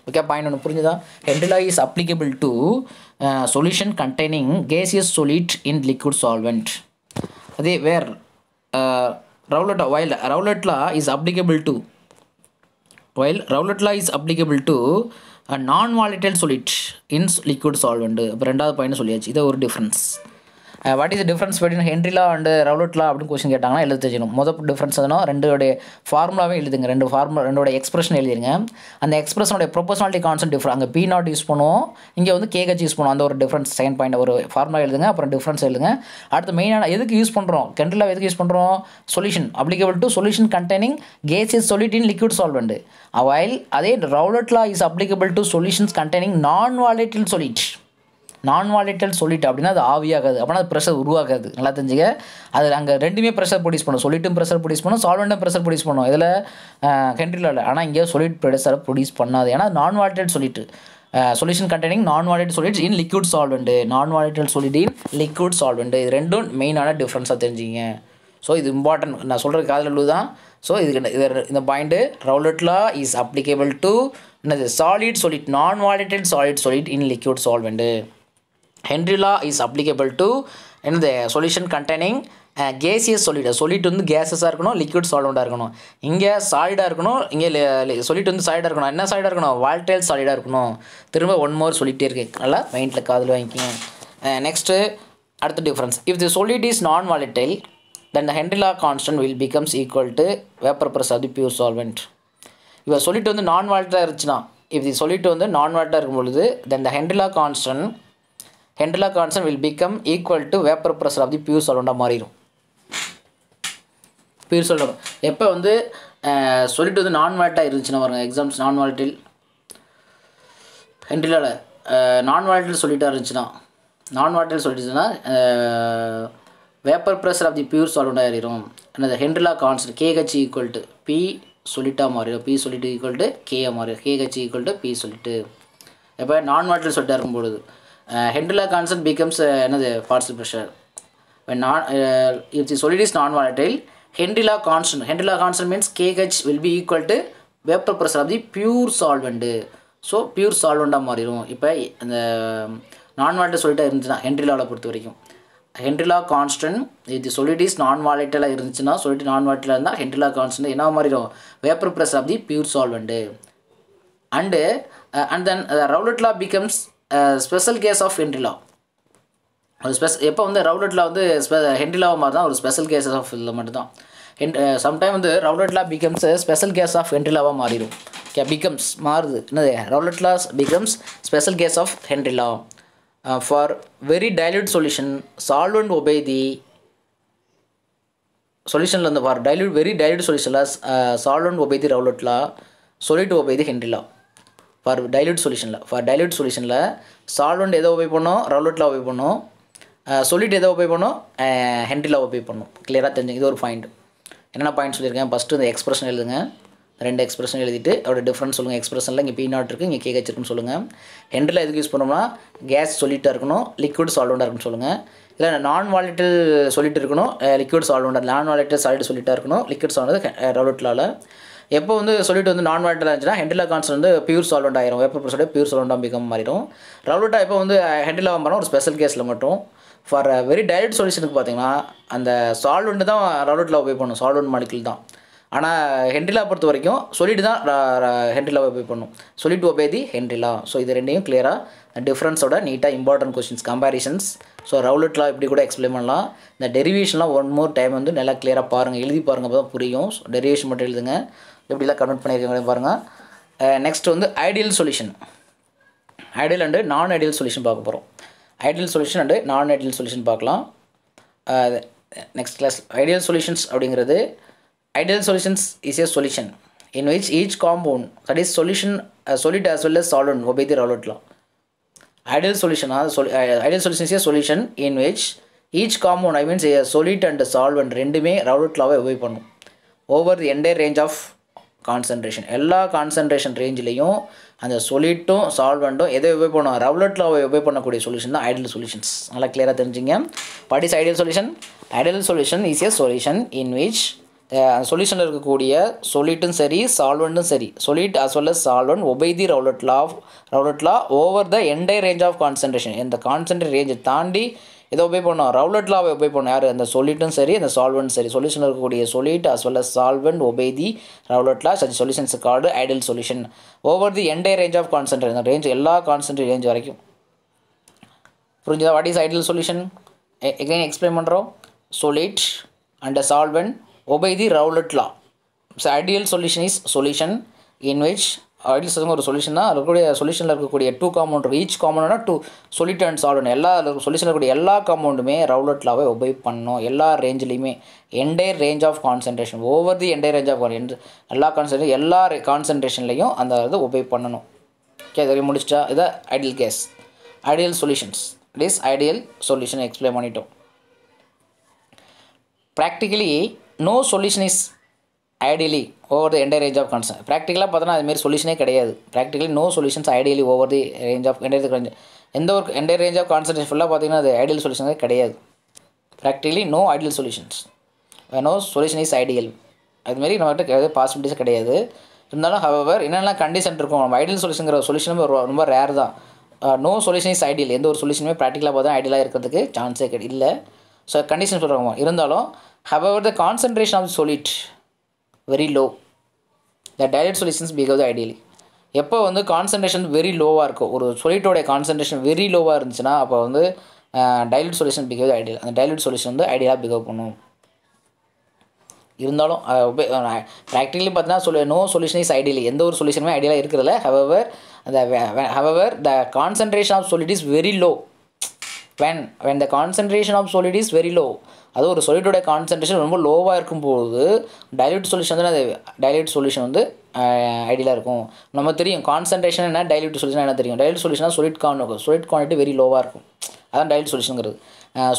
ஓகே பாயிண்ட் ஒன்று புரிஞ்சுதா Henry law is applicable to solution containing gaseous solute in liquid solvent அதே where uh, Rowlatt law, while Rowlatt law is applicable to while Rowlatt law is applicable to a non volatile solid in liquid solvent அப்போ ரெண்டாவது point சொல்லியாச்சு இதை ஒரு difference what is difference between Henry law and Raoult law அப்படின்னு question கேட்டாங்கன்னா எழுத தெரிஞ்சிடும் மொதல் டிஃப்ரென்ஸ் எதுனா ரெண்டோடைய ஃபார்முலாவே எழுதுங்க ரெண்டு ஃபார்முலா ரெண்டோட எக்ஸ்பிரஷன் எழுதிருங்க அந்த எக்ஸ்பிரஷனோட ப்ரொபோஷனாலிட்டி கான்செப்ட் டிஃப்ரெண்ட் அங்கே பி நாட் யூஸ் பண்ணுவோம் இங்கே வந்து கேஹெச் யூஸ் பண்ணுவோம் அந்த ஒரு டிஃப்ரென்ஸ் செகண்ட் பாயிண்ட் ஒரு ஃபார்முலா எழுதுங்க அப்புறம் டிஃப்ரென்ஸ் எழுதுங்க அடுத்து மெயினான எதுக்கு யூஸ் பண்ணுறோம் கெண்டிலாக எதுக்கு யூஸ் பண்ணுறோம் solution applicable to solution containing gas is சொல்யூட்டின் இன் லிக்விட் சால்வெண்ட் அவைல் அதே Raoult law is applicable to solutions containing non volatile solute நான் வாலிட்டல் சொல்லிட்டு அப்படின்னா அது ஆவியாகாது அப்படின்னா அது ப்ரெஷர் உருவாகாது நல்லா தெரிஞ்சுக்க அது அங்கே ரெண்டுமே ப்ரெஷர் ப்ரொடியூஸ் பண்ணும் சொல்லிட்டும் ப்ரெஷர் ப்ரொடியூஸ் பண்ணும் சால்வெண்ட்டும் ப்ரெஷர் ப்ரொடியூஸ் பண்ணும் இதில் இல்லை ஆனால் இங்கே சொல்லிட் ப்ரெஷரை ப்ரொடியூஸ் பண்ணாது ஏன்னா நான் வாலிட்டல் சொல்லிட்டு சொல்யூஷன் கண்டெய்னிங் நான் வாலிட் சொல்லிட்டு இன் லிக்விட் சால்வெண்ட் நான் வாலிட்டல் சொல்லிட்டு இன் லிக்விட் சால்வெண்ட்டு இது ரெண்டும் மெயினான டிஃப்ரென்ஸாக தெரிஞ்சுங்க ஸோ இது இம்பார்ட்டன்ட் நான் சொல்கிற காதில் உள்ளது தான் ஸோ இதுக்கு இது இந்த point Raoult law is applicable to என்னது solid solute non volatile solid solute in liquid solvent Henry law is applicable to என்னது சொல்யூஷன் கண்டெய்னிங் கேசியஸ் சொல்லிடு சொல்லிட்டு வந்து கேஸஸாக இருக்கணும் லிக்விட் சால்வெண்ட்டாக இருக்கணும் இங்கே சாலிடாக இருக்கணும் இங்கே சொல்லிட்டு வந்து சாலிடாக இருக்கணும் என்ன சாலிடாக இருக்கணும் வால்டைல் சாலிடாக இருக்கணும் திரும்ப ஒன் மோர் சொல்லிகிட்டே இருக்குது நல்லா மைண்டில் காதில் வாங்கிக்கோங்க நெக்ஸ்ட்டு அடுத்த difference if the solute is non volatile then the Henry law constant will becomes equal to vapour pressure அது பியூர் சால்வெண்ட் இவ சொல்லிட்டு வந்து நான் வால்ட்டாக இருந்துச்சுன்னா இஃப் தி சொல்லிட்டு வந்து நான் வால்ட்டாக இருக்கும் பொழுது then the Henry law constant Henry law constant will become equal to vapour pressure of the pure சால்வெண்ட்டாக மாறிடும் பியூர் சால்வெண்ட் எப்போ வந்து சொல்லிட்டு வந்து நான் வால்ட்டாக இருந்துச்சுன்னா வருங்க எக்ஸாம்ஸ் நான் வால்ட்டில் ஹெண்டிலால் நான் வால்ட்டில் சொல்லிட்டாக இருந்துச்சுன்னா நான் வால்ட்டில் சொல்லிட்டுச்சுன்னா vapour pressure of the pure சால்வெண்ட்டாக ஏறிடும் என்னது Henry law constant K H equal to P சொல்லிட்டாக மாறிடும் P solute equal to K A மாறிடும் K H equal to P solute எப்போ நான் வாட்டில் சொல்லிட்டு இருக்கும்பொழுது ஹெண்ட்ரிலா கான்செப்ட் பிகம்ஸ் என்னது partial pressure non non uh, if the solid is non volatile means law constant will be constant vapour pressure of the equal to vapor so pure சால்வெண்ட்டாக மாறிடும் இப்போ இந்த நான் வாலட்டை சொல்லிட்டு இருந்துச்சுன்னா ஹென்ட்ரிலாவில் பொறுத்த வரைக்கும் ஹென்ட்ரிலா கான்ஸ்டன்ட் இது சொலிடிஸ் நான் வாலட்டலாக இருந்துச்சுன்னா சொல்லிட்டு நான் வாலட்டில் இருந்தால் ஹென்ட்ரிலா கான்ஸ்டன்ட் என்ன மாறிடும் vapour pressure of the pure solvent and and then Raoult law becomes special case of Henry law ஒரு ஸ்பெஷல் எப்போ வந்து ரவுலட்லா வந்து ஸ்பெ ஹென்ரிலாவை மாதிரி தான் ஒரு ஸ்பெஷல் கேஸஸ் ஆஃப் இதில் மட்டும்தான் ஹென் சம்டைம் வந்து Raoult law becomes special case of ஹென்ரிலாவாக மாறிடும் ஓகே பிகம்ஸ் மாறுது என்னது Raoult law becomes special case of Henry law for very dilute solution solvent obey the சொல்யூஷனில் வந்து ஃபார் டைல்யூட் வெரி டைல்யூட் சொல்யூஷனில் சால்வண்ட் ஒபேதி தி ரவுலட்லா சொல்லிட்டு obey the Henry law for dilute சொல்யூஷனில் for dilute சொல்யூஷனில் சால்வெண்ட் எதை obey பண்ணும் ரவுலெட்டில் ஒபே பண்ணும் சொல்லிட்டு எதை ஒபே பண்ணும் ஹென்ட்ரியில் ஒபே பண்ணும் கிளியராக தெரிஞ்சுங்க இது ஒரு பாயிண்ட் என்னென்ன பாயிண்ட் சொல்லியிருக்கேன் ஃபஸ்ட்டு இந்த எக்ஸ்பிரஷன் எழுதுங்க ரெண்டு எக்ஸ்பிரஷன் எழுதிட்டு அதோட டிஃப்ரென்ஸ் சொல்லுங்கள் எக்ஸ்பிரஷனில் இங்கே பி நாட் இருக்குது இங்கே கே ஹெச் சொல்லுங்கள் ஹென்ட்ரில் எதுக்கு யூஸ் பண்ணோம்னா கேஸ் சொல்லிட்டாக இருக்கணும் லிக்விட் சால்வெண்ட்டாக இருக்குன்னு சொல்லுங்கள் இல்லை நான் வாலிட்டில் சொல்லிட்டு இருக்கணும் லிக்விட் சால்வெண்ட்டாக நான் வாலிட்டில் சாலிட் சொல்லிட்டாக இருக்கணும் லிக்விட் சால்வெண்ட் ரவுட்லாவில் எப்போ வந்து சொல்லிட்டு வந்து நான் வாட்டில் இருந்துச்சுன்னா ஹெண்டிலா கான்ஸ் வந்து பியூர் சால்வெண்ட் ஆயிரும் வேப்பர் ப்ரெஷோட பியூர் சால்வெண்டாக பிகம் மாறிடும் ரவுலட்டா இப்போ வந்து ஹெண்டிலாக பண்ணால் ஒரு ஸ்பெஷல் கேஸில் மட்டும் ஃபார் வெரி டைரக்ட் சொல்யூஷனுக்கு பார்த்தீங்கன்னா அந்த சால்வெண்ட் தான் ரவுலட்டில் போய் பண்ணும் சால்வெண்ட் மாலிக்கிள் தான் ஆனால் ஹென்ரிலா பொறுத்த வரைக்கும் சொல்லிட்டு தான் ஹென்ரிலா போய் பண்ணும் சொல்லிட்டு ஒபே தி ஸோ இது ரெண்டையும் கிளியராக டிஃப்ரென்ஸோட நீட்டாக இம்பார்ட்டன்ட் கொஸ்டின்ஸ் கம்பேரிசன்ஸ் ஸோ ரவுலட்லாம் இப்படி கூட எக்ஸ்பிளைன் பண்ணலாம் இந்த டெரிவேஷன்லாம் ஒன் மோர் டைம் வந்து நல்லா கிளியராக பாருங்கள் எழுதி பாருங்கள் அப்போ தான் புரியும் டெரிவேஷன் மட்டும் எழுதுங்க எப்படிலாம் கன்வெர்ட் பண்ணியிருக்காங்க பாருங்கள் நெக்ஸ்ட் வந்து ideal solution ideal and non ideal solution பார்க்க போகிறோம் ideal solution and non ideal solution பார்க்கலாம் நெக்ஸ்ட் கிளாஸ் ஐடியல் சொல்யூஷன்ஸ் அப்படிங்கிறது ideal solutions is a solution in which each compound that is solution solute as well as solvent obey the Raoult law ideal solution சொல் ideal solution is a solution in which each compound I means solute and solvent ரெண்டுமே ரவுட்லாவை obey பண்ணும் over the entire range of concentration எல்லா concentration ரேஞ்சிலையும் அந்த சொல்லிட்டும் சால்வெண்ட்டும் எதை உபயோக பண்ணுவோம் ரவுலெட்டில் எப்போ பண்ணக்கூடிய சொல்யூஷன் தான் ஐடியல் சொல்யூஷன்ஸ் நல்லா கிளியராக தெரிஞ்சுங்க what is ideal solution ideal solution is a solution in which சொல்யூஷனில் இருக்கக்கூடிய சொல்லிட்டும் சரி சால்வெண்ட்டும் சரி solid as well as solvent obey the Raoult law Raoult law over the entire range of concentration இந்த கான்சன்ட்ரேட் ரேஞ்சை தாண்டி இதை ஒபே பண்ணோம் ரவுலட் லாவை ஒபே பண்ணோம் யார் அந்த சொல்யூட்டும் சரி அந்த சால்வெண்ட் சரி சொல்யூஷன் இருக்கக்கூடிய solute as well as solvent obey the Raoult law such solutions called ideal solution over the entire range of concentrate range எல்லா கான்சென்ட்ரேட் ரேஞ்ச் வரைக்கும் புரிஞ்சுதா what is ideal solution again explain பண்ணுறோம் solid and a solvent obey the Rowlett law. Ideal solution is solution in in idealism ஒரு solution தான் இருக்கக்கூடிய சொல்யூஷனில் இருக்கக்கூடிய two compound each காமௌண்ட்னா டூ சொல்யூட்டன்ஸ் ஆடணும் எல்லா சொல்யூஷனில் இருக்கக்கூடிய எல்லா காமௌண்டுமே ரவுலட்லாவே ஒபே பண்ணணும் எல்லா ரேஞ்சிலையுமே entire range of concentration over the entire range of எல்லா கான்சன்ட்ரே எல்லா கான்சன்ட்ரேஷன்லையும் அந்த இது ஒபே பண்ணணும் ஓகே அதை முடிச்சிட்டா இதை ideal gas ideal solutions it ideal solution explain பண்ணிட்டோம் practically no solution is ideally over the entire range of concern ப்ராக்டிக்கலாக பார்த்தோன்னா அதுமாரி சொல்யூஷனே கிடையாது practically no solutions ideally over the range of entire range எந்த ஒரு என்டையர் ரேஞ்ச் ஆஃப் கான்சன்ட்ரேஷன் ஃபுல்லாக பார்த்தீங்கன்னா அது ஐடியல் சொல்யூஷனே கிடையாது practically no ideal solutions no solution is ideal அதுமாரி நம்மகிட்ட எதாவது பாசிபிலிட்டிஸ் கிடையாது இருந்தாலும் ஹவர் என்னென்ன கண்டிஷன் இருக்கும் நம்ம ஐடியல் சொல்யூஷனுங்கிற சொல்யூஷனும் ரொம்ப ரேர் தான் நோ சொல்யூஷன் இஸ் ஐடியல் எந்த ஒரு சொல்யூஷனுமே ப்ராக்டிக்கலாக பார்த்தா ஐடியலாக இருக்கிறதுக்கு சான்ஸே இல்லை ஸோ கண்டிஷன் சொல்கிறாங்க இருந்தாலும் however the concentration of solute very low the dilute solutions behave ideally எப்போ வந்து கான்சன்ட்ரேஷன் வெரி லோவாக இருக்கும் ஒரு சொல்யூட்டோடைய கான்சன்ட்ரேஷன் வெரி லோவாக இருந்துச்சுன்னா அப்போ வந்து டைலூட் சொல்யூஷன் பிகேவ் ஐடியல் அந்த டைலூட் சொல்யூஷன் வந்து ஐடியலாக பிகேவ் பண்ணும் இருந்தாலும் ப்ராக்டிக்கலி பார்த்தீங்கன்னா சொல்லு நோ சொல்யூஷன் இஸ் ஐடியலி எந்த ஒரு சொல்யூஷனுமே ஐடியலாக இருக்கிறதில்ல however the however the concentration of solid is very low when when the concentration of solid is very low அது ஒரு சொல்யூட்டோடைய கான்சன்ட்ரேஷன் ரொம்ப லோவாக இருக்கும்போது டைல்யூட் சொல்யூஷன் வந்து அது டைல்யூட் சொல்யூஷன் வந்து ஐடியலாக இருக்கும் நம்ம தெரியும் கான்சன்ட்ரேஷன் என்ன டைல்யூட் சொல்யூஷன் என்ன தெரியும் டைல்யூட் சொல்யூஷனாக சொலிட் கான் சொலிட் குவான்டிட்டி வெரி லோவாக இருக்கும் அதான் டைல்யூட் சொல்யூஷனுங்கிறது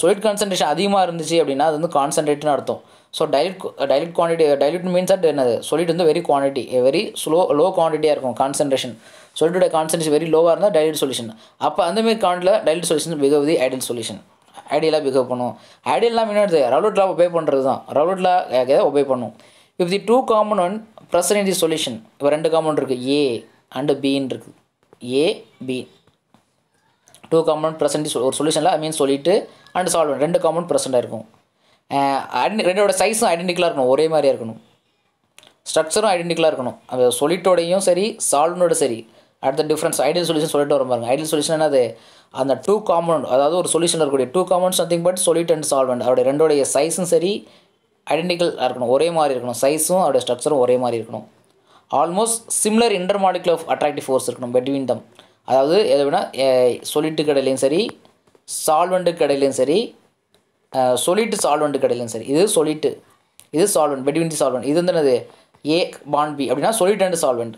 சொலிட் கான்சன்ட்ரேஷன் அதிகமாக இருந்துச்சு அப்படின்னா அது வந்து கான்சன்ட்ரேட்னு அர்த்தம் so dilute dilute quantity dilute means at என்னது சொலிட் வந்து very quantity very slow low குவான்டிட்டியாக இருக்கும் கான்சன்ட்ரேஷன் சொல்யூட்டோட கான்சன்ட்ரேஷன் வெரி லோவாக இருந்தால் டைலிட் சொல்யூஷன் அப்போ அந்தமாரி கான்ட்டில் டைலிட் சொல்யூஷன் மிக வெரி ஐடியல் சொல்யூஷன் ஐடியெல்லாம் பிஹேவ் பண்ணும் ஐடியெல்லாம் என்னது ரவுலட் ஒபே பண்ணுறது தான் ரவுலட் லா எதாவது ஒபே பண்ணும் இஃப் தி டூ காமன் ஒன் ப்ரெசன்ட் இன் தி சொல்யூஷன் இப்போ ரெண்டு காமன் இருக்குது ஏ அண்டு பின்னு இருக்குது ஏ பி டூ காமன் ப்ரெசன்ட் ஒரு சொல்யூஷனில் ஐ மீன் சொல்லிவிட்டு அண்ட் சால்வ் ரெண்டு காமன் ப்ரெசண்ட்டாக இருக்கும் அட் ரெண்டோட சைஸும் ஐடென்டிக்கலாக இருக்கணும் ஒரே மாதிரியாக இருக்கணும் ஸ்ட்ரக்சரும் ஐடென்டிக்கலாக இருக்கணும் அந்த சொல்லிட்டோடையும் சரி சால்வனோட சரி அடுத்த டிஃப்ரென்ஸ் ஐடியல் சொல்யூஷன் சொல்லிட்டு வரும் பாருங்க ஐடியல் சொல்யூஷன் என்னது அந்த டூ காமன் அதாவது ஒரு சொல்யூஷன் இருக்கக்கூடிய two components something but solute and solvent அவருடைய ரெண்டோடைய சைஸும் சரி ஐடென்டிக்கல் இருக்கணும் ஒரே மாதிரி இருக்கணும் சைஸும் அவருடைய ஸ்ட்ரக்சரும் ஒரே மாதிரி இருக்கணும் almost similar inter of attractive force இருக்கணும் பெட்வீன் தம் அதாவது எது எதுனா சொல்லிட்டு கடையிலையும் சரி சால்வெண்ட்டு கடையிலையும் சரி சொல்லிட்டு சால்வெண்ட்டு கடையிலையும் சரி இது சொல்லிட்டு இது சால்வெண்ட் பெட்வீன் தி சால்வெண்ட் இது வந்து என்னது ஏ பாண்ட் பி அப்படின்னா சொல்லிட்டு அண்ட் சால்வெண்ட்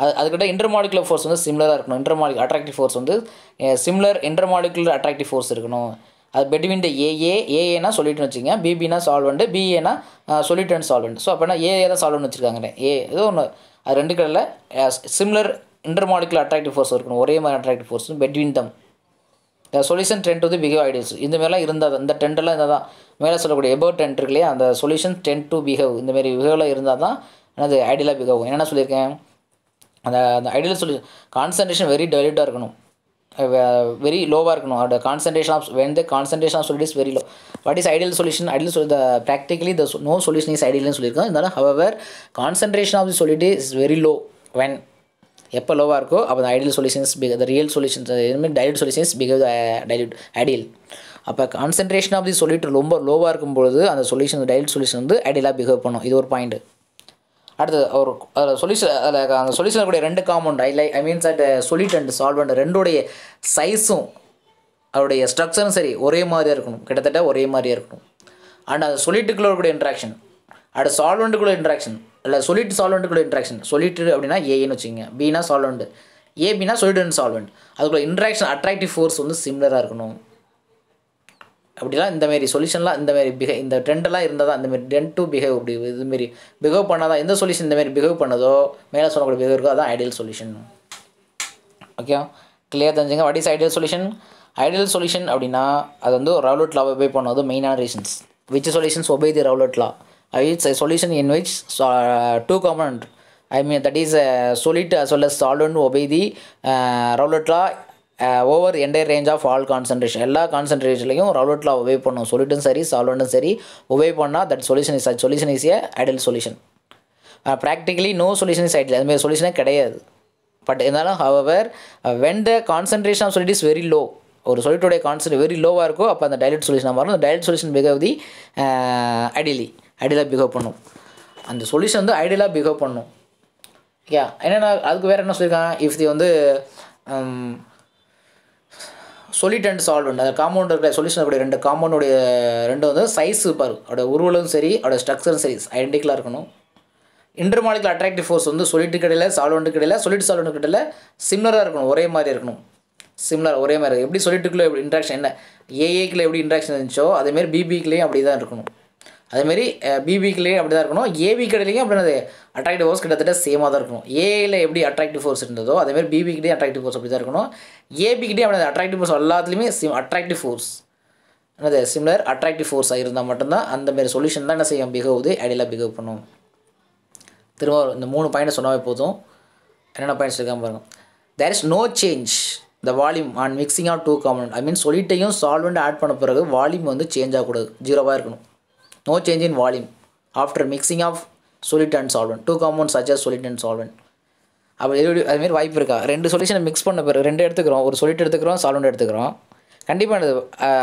அது அதுக்கிட்ட இன்டர்மாலிகுலர் ஃபோர்ஸ் வந்து சிமிலராக இருக்கணும் இன்டர்மாலிக் அட்ராக்டிவ் ஃபோர்ஸ் வந்து சிமிலர் இன்டர்மாலிகுலர் அட்ராக்டிவ் ஃபோர்ஸ் இருக்கணும் அது பெட்வீன் த ஏஏ ஏஏனா சொல்லிட்டு வச்சுங்க பிபினா சால்வெண்ட் பிஏனா சொல்லிட்டு அண்ட் சால்வெண்ட் ஸோ அப்போனா ஏஏ தான் சால்வெண்ட் வச்சுருக்காங்கண்ணே ஏ ஏதோ ஒன்று அது ரெண்டு கடலில் சிமிலர் இன்டர்மாலிகுலர் அட்ராக்டிவ் ஃபோர்ஸ் இருக்கணும் ஒரே மாதிரி attractive force between them the solution trend வந்து பிஹேவ் ஐடியல்ஸ் இந்த மாதிரிலாம் இருந்தால் இந்த ட்ரெண்டெல்லாம் இருந்தால் தான் மேலே சொல்லக்கூடிய எபோ ட்ரெண்ட் இல்லையா அந்த சொல்யூஷன் ட்ரெண்ட் டு பிஹேவ் இந்தமாரி பிஹேவ்லாம் இருந்தால் தான் எனது ஐடியலாக பிஹேவ் என்னென்ன சொல்லியிருக்கேன் அந்த அந்த ஐடியல் சொல்லி கான்சன்ட்ரேஷன் வெரி டெலிட்டாக இருக்கணும் வெரி லோவாக இருக்கணும் அந்த concentration of when the concentration of solute is very low what is ideal solution ideal சொல்லி the practically the no solution is ஐடியல்னு சொல்லியிருக்கோம் இருந்தாலும் however concentration of the solute is very low when எப்போ லோவாக இருக்கோ அப்போ ideal solutions behave the real solutions எதுவுமே dilute solutions behave the ideal அப்போ கான்சன்ட்ரேஷன் ஆஃப் தி சொல்யூட் ரொம்ப லோவாக இருக்கும்பொழுது அந்த சொல்யூஷன் டைலூட் சொல்யூஷன் வந்து ஐடியலாக பிஹேவ் பண்ணும் இது ஒரு பாயிண்ட் அடுத்தது ஒரு சொல்யூஷன் அதில் அந்த சொல்யூஷன் கூட ரெண்டு காம்பவுண்ட் ஐ லை I means at solute and solvent ரெண்டுடைய சைஸும் அவருடைய ஸ்ட்ரக்சரும் சரி ஒரே மாதிரியாக இருக்கணும் கிட்டத்தட்ட ஒரே மாதிரியாக இருக்கணும் அண்ட் அந்த சொல்யூட்டுக்குள்ளே கூட இன்ட்ராக்ஷன் அடுத்து சால்வண்ட்டுக்குள்ள இன்ட்ராக்ஷன் இல்லை சொல்லிட்டு சால்வண்ட்டுக்குள்ள இன்ட்ராக்ஷன் சொல்லிட்டு அப்படின்னா ஏன்னு வச்சுக்கோங்க ஏ பின்னா ஏபினா சொல்லிட்டு சால்வெண்ட் அதுக்குள்ள இன்ட்ராக்ஷன் அட்ராக்டிவ் ஃபோர்ஸ் வந்து சிம்லராக இருக்கணும் அப்படிலாம் இந்தமாரி சொல்யூஷன்லாம் இந்தமாரி பிஹே இந்த ட்ரெண்டெல்லாம் இருந்தால் தான் இந்தமாரி ட்ரெண்ட் டூ பிஹேவ் அப்படி இதுமாரி பிஹேவ் பண்ணால் தான் எந்த சொல்யூஷன் இந்தமாரி பிஹேவ் பண்ணதோ மேலே சொல்லக்கூடிய பிஹேவ் இருக்கோ அதான் ஐடியல் சொல்யூஷன் ஓகே கிளியர் தெரிஞ்சுங்க what is ideal solution ideal solution அப்படின்னா அது வந்து ரவுலட் லா ஒபே பண்ணது மெயினான reasons which solutions obey the Raoult law I it's solution in which two காமன் I mean that is solid as well as solvent obey the Raoult law over entire range of all concentration எல்லா கான்சன்ட்ரேஷன்லையும் ஒரு அவுட்லா பண்ணும் சொல்லிட்டும் சரி சால்வெண்டும் சரி obey பண்ணால் that solution is at solution is a ideal solution practically no solution is ideal அதுமாதிரி சொல்யூஷனே கிடையாது பட் இருந்தாலும் however when the concentration of solute is very low ஒரு சொல்யூட்டோடைய கான்சன்ட்ரேட் வெரி லோவாக இருக்கும் அப்போ அந்த டைலட் சொல்யூஷன் மாறும் அந்த dilute solution behave the ideally ஐடியலாக பிகவ் பண்ணும் அந்த சொல்யூஷன் வந்து ஐடியலாக பிகவ் பண்ணும் யா என்னென்னா அதுக்கு வேறு என்ன சொல்லியிருக்காங்க இஃப் தி வந்து um, அண்ட் சால்வெண்ட் அந்த காம்பவுண்ட் இருக்கிற சொல்யூஷன் அப்படி ரெண்டு காம்பவுண்டுடைய ரெண்டு வந்து சைஸ் பாரு அதோட உருவலும் சரி அதோட ஸ்ட்ரக்சரும் சரி ஐடென்டிக்கலாக இருக்கணும் இன்டர்மாலிக்கல் அட்ராக்டிவ் ஃபோர்ஸ் வந்து சொல்லிட்டு கிடையில சால்வெண்ட்டு கிடையில சொல்லிட்டு சால்வெண்ட் கிடையில சிம்லராக இருக்கணும் ஒரே மாதிரி இருக்கணும் சிம்லர் ஒரே மாதிரி எப்படி சொல்லிட்டுக்குள்ளே எப்படி இன்ட்ராக்ஷன் என்ன ஏஏக்குள்ளே எப்படி இன்ட்ராக்ஷன் இருந்துச்சோ அதேமாரி பிபிக்குள்ளேயும் அப்படி தான் இருக்கணும் அதேமாரி பிபிக்கிலேயே அப்படி தான் இருக்கணும் ஏபி கடையிலையும் அப்படின்னது அட்ராக்டிவ் ஃபோர்ஸ் கிட்டத்தட்ட சேமாக தான் இருக்கணும் ஏயில் எப்படி அட்ராக்டிவ் ஃபோர்ஸ் இருந்ததோ அதேமாதிரி பிபிக்கிட்டே அட்ராக்டிவ் ஃபோர்ஸ் அப்படி தான் இருக்கணும் ஏபிக்கிட்டே அப்படி அட்ராக்டிவ் ஃபோர்ஸ் எல்லாத்துலேயுமே சிம் அட்ராக்டிவ் ஃபோர்ஸ் என்னது சிம்லர் அட்ராக்டிவ் ஃபோர்ஸாக இருந்தால் மட்டும்தான் அந்தமாரி சொல்யூஷன் தான் என்ன செய்யும் பிகவுது ஐடியலாக பிகவ் பண்ணும் திரும்ப இந்த மூணு பாயிண்ட் சொன்னாவே போதும் என்னென்ன பாயிண்ட்ஸ் இருக்காமல் பாருங்கள் தேர் இஸ் நோ சேஞ்ச் இந்த volume on mixing of two காமன் ஐ மீன் சொல்லிட்டையும் சால்வெண்ட் ஆட் பண்ண பிறகு வால்யூம் வந்து சேஞ்ச் ஆகக்கூடாது ஜீரோவாக இருக்கணும் No change in volume after mixing of solid and solvent. Two compounds such as solid and solvent. அப்போ அதுமாரி வாய்ப்பு இருக்கா ரெண்டு சொல்யூஷனை மிக்ஸ் பண்ண பிறகு ரெண்டு எடுத்துக்கிறோம் ஒரு சொல்லிட்டு எடுத்துக்கிறோம் சால்வெண்ட் எடுத்துக்கிறோம் கண்டிப்பாக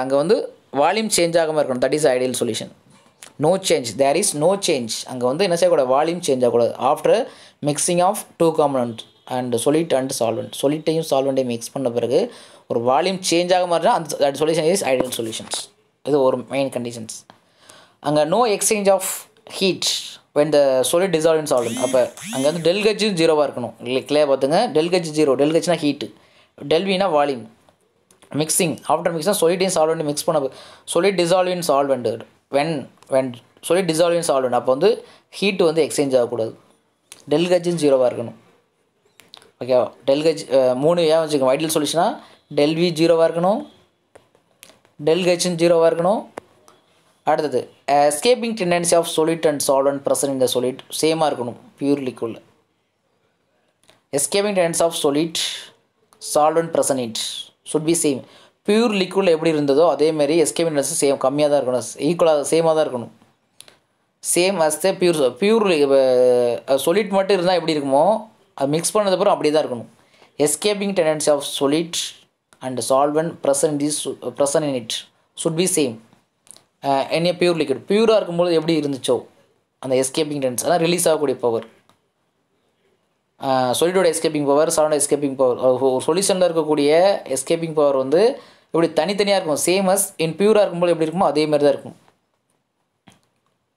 அங்கே வந்து வால்யூம் சேஞ்ச் ஆகாமல் இருக்கணும் that is ideal solution no change there is no change அங்கே வந்து என்ன செய்யக்கூடாது வால்யூம் சேஞ்ச் ஆகக்கூடாது after mixing of two component and solid and solvent சொலிட்டையும் சால்வெண்ட்டையும் மிக்ஸ் பண்ண பிறகு ஒரு வால்யூம் சேஞ்ச் ஆக மாதிரி அந்த சொல்யூஷன் இஸ் ஐடியல் சொல்யூஷன்ஸ் இது ஒரு மெயின் கண்டிஷன்ஸ் அங்கே no exchange of heat when the solid dissolves ஆல்வன் அப்போ அங்கே வந்து டெல்கச்சும் ஜீரோவாக இருக்கணும் இல்லை கிளியாக பார்த்துங்க டெல்கஜ் ஜீரோ டெல்கஜ்னா ஹீட்டு டெல்வினா வால்யூம் மிக்சிங் ஆஃப்டர் மிக்சிங் சொல்லிட்டையும் சால்வெண்ட் மிக்ஸ் பண்ண solid dissolve in solvent when when solid dissolve solvent அப்போ வந்து ஹீட்டு வந்து எக்ஸ்சேஞ்ச் ஆகக்கூடாது டெல்கச்சும் ஜீரோவாக இருக்கணும் ஓகேவா டெல்கஜ் மூணு ஏன் வச்சுக்கோங்க வைட்டில் சொல்யூஷனாக டெல்வி ஜீரோவாக இருக்கணும் டெல்கச்சும் ஜீரோவாக இருக்கணும் அடுத்தது escaping tendency of solid and solvent present இந்த சொலிட் சேமாக இருக்கணும் பியூர் லிக்குவில் escaping tendency of solid solvent present it should be same pure லிக்விடில் எப்படி இருந்ததோ அதேமாரி எஸ்கேபிங் டெண்டன்ஸும் சேம் கம்மியாக தான் இருக்கணும் ஈக்குவலாக சேமாக தான் இருக்கணும் same as the pure pure solid மட்டும் இருந்தால் எப்படி இருக்குமோ அது மிக்ஸ் பண்ணதுக்கப்புறம் அப்படியே தான் இருக்கணும் escaping tendency of solid and solvent present is present in it should be same என்ன பியூர் லிக்விட் பியூராக இருக்கும்போது எப்படி இருந்துச்சோ அந்த எஸ்கேப்பிங் டென்ஸ் அதான் ரிலீஸ் ஆகக்கூடிய பவர் சொல்யூடோட எஸ்கேப்பிங் பவர் சவுண்டோட எஸ்கேப்பிங் பவர் ஒரு சொல்யூஷனில் இருக்கக்கூடிய எஸ்கேப்பிங் பவர் வந்து இப்படி தனித்தனியாக இருக்கும் சேமஸ் இன் பியூராக இருக்கும்போது எப்படி இருக்குமோ அதே மாதிரி தான் இருக்கும்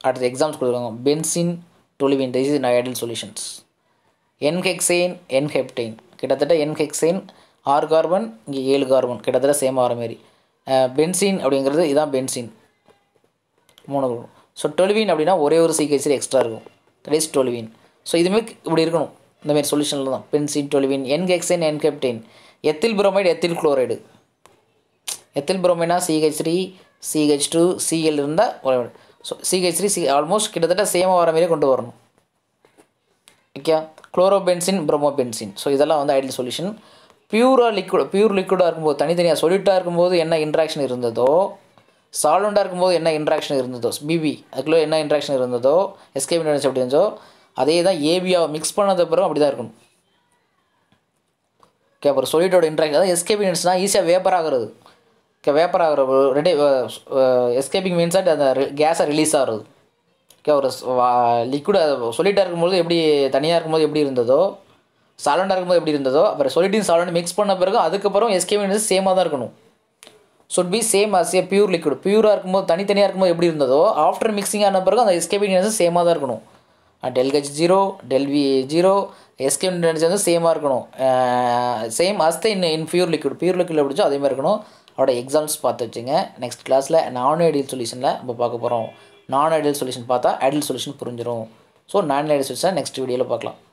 அடுத்து எக்ஸாம்ஸ் கொடுத்துருக்காங்க benzene toluene this in ideal solutions n hexane n heptane கிட்டத்தட்ட என்ஹெக்சேன் ஆறு கார்பன் இங்கே ஏழு கார்பன் கிட்டத்தட்ட சேம் ஆகிற மாரி பென்சின் அப்படிங்கிறது இதுதான் பென்சின் மோனோக்ளோன் ஸோ டொல்வின் அப்படின்னா ஒரே ஒரு சீக்வென்ஸில் எக்ஸ்ட்ரா இருக்கும் தட் இஸ் டொல்வின் ஸோ இதுமாரி இப்படி இருக்கணும் இந்தமாரி சொல்யூஷனில் தான் benzene toluene N n heptane ethyl bromide ethyl chloride ethyl புரோமைனா C H three C H two C L இருந்தால் so C H three C almost கிட்டத்தட்ட சேமாக வர மாரியே கொண்டு வரணும் ஓகே குளோரோபென்சின் ப்ரோமோபென்சின் ஸோ இதெல்லாம் வந்து ஐடியல் சொல்யூஷன் பியூராக லிக்விட் பியூர் லிக்விடாக இருக்கும்போது தனித்தனியாக சொல்யூட்டாக இருக்கும்போது என்ன இன்ட்ராக்ஷன் இருந்ததோ சால்வெண்டாக இருக்கும்போது என்ன இன்ட்ராக்ஷன் இருந்ததோ பிபி அதுக்குள்ளே என்ன இன்ட்ராக்ஷன் இருந்ததோ எஸ்கே இன்டர்ஸ் அப்படி இருந்தோ அதே தான் ஏபியாக மிக்ஸ் பண்ணதுக்கப்புறம் அப்படி தான் இருக்கணும் ஓகே அப்புறம் சொல்லிட்டோட இன்ட்ராக்ஷன் அதாவது எஸ்கேபி மீன்ஸ்னால் ஈஸியாக வேப்பர் ஆகிறது ஓகே வேப்பர் ஆகிற ரெடி எஸ்கேபிங் மீன்ஸ் அந்த கேஸை ரிலீஸ் ஆகிறது ஓகே ஒரு லிக்விட் சொல்லிட்டாக இருக்கும்போது எப்படி தனியாக இருக்கும்போது எப்படி இருந்ததோ சாலண்டாக இருக்கும்போது எப்படி இருந்ததோ அப்புறம் சொல்லிட்டின் சாலண்ட் மிக்ஸ் பண்ண பிறகு அதுக்கப்புறம் எஸ்கேபி மீன்ஸ் சேமாக தான் இருக்கணும் should be same as a pure liquid பியூராக இருக்கும்போது தனித்தனியாக இருக்கும்போது எப்படி இருந்ததோ ஆஃப்டர் மிக்சிங் ஆன பிறகு அந்த எஸ்கேபி இண்டியன்ஸும் சேமாக தான் இருக்கணும் டெல் ஜீரோ டெல் ஜீரோ எஸ்கே இண்டியன்ஸ் வந்து சேமாக இருக்கணும் same as the in in pure liquid pure liquid பிடிச்சோ அதே மாதிரி இருக்கணும் அதோட எக்ஸாம்ஸ் பார்த்து வச்சுங்க நெக்ஸ்ட் கிளாஸில் நான் ஐடியல் சொல்யூஷனில் நம்ம பார்க்க போகிறோம் நான் ஐடியல் சொல்யூஷன் பார்த்தா ஐடியல் சொல்யூஷன் புரிஞ்சிடும் so non ideal solution next வீடியோவில் பார்க்கலாம்